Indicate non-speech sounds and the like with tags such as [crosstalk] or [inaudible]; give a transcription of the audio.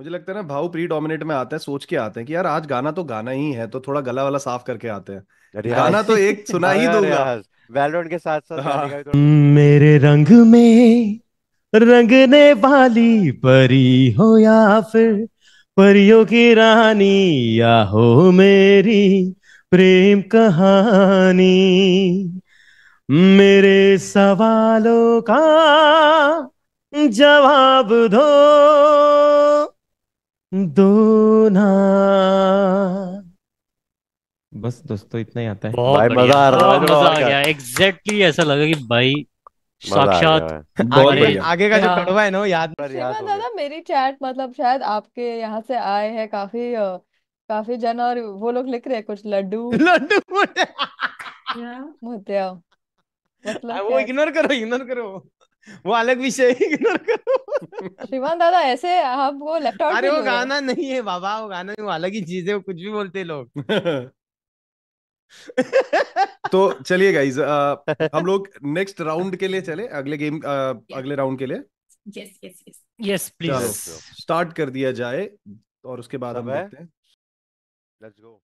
मुझे लगता है ना भाव प्री डोमिनेट में आते हैं सोच के आते हैं कि यार आज गाना तो गाना ही है तो थोड़ा गला वाला साफ करके आते हैं गाना तो एक [laughs] सुना ही दूंगा वैलोन के साथ साथ तो- हाँ। मेरे रंग में रंगने वाली परी हो या फिर परियों की रानी या हो मेरी प्रेम कहानी मेरे सवालों का जवाब दो दो बस दोस्तों इतना ही आता है भाई मजा आ रहा है मजा आ गया एग्जैक्टली ऐसा लगा कि भाई साक्षात आगे, आगे का जो कड़वा है ना याद श्रीमान दादा मेरी चैट मतलब शायद आपके यहाँ से आए हैं काफी काफी जन और वो लोग लिख रहे हैं कुछ लड्डू [laughs] लड्डू मोतिया मतलब वो इग्नोर करो इग्नोर करो वो अलग विषय श्रीमान दादा ऐसे आप वो लेफ्ट आउट अरे वो गाना नहीं है बाबा वो गाना नहीं वो अलग ही चीज है वो कुछ भी बोलते लोग [laughs] तो चलिए गाइज हम लोग नेक्स्ट राउंड के लिए चले अगले गेम आ, अगले राउंड के लिए yes yes yes yes please start कर दिया जाए और उसके बाद हम लेट्स गो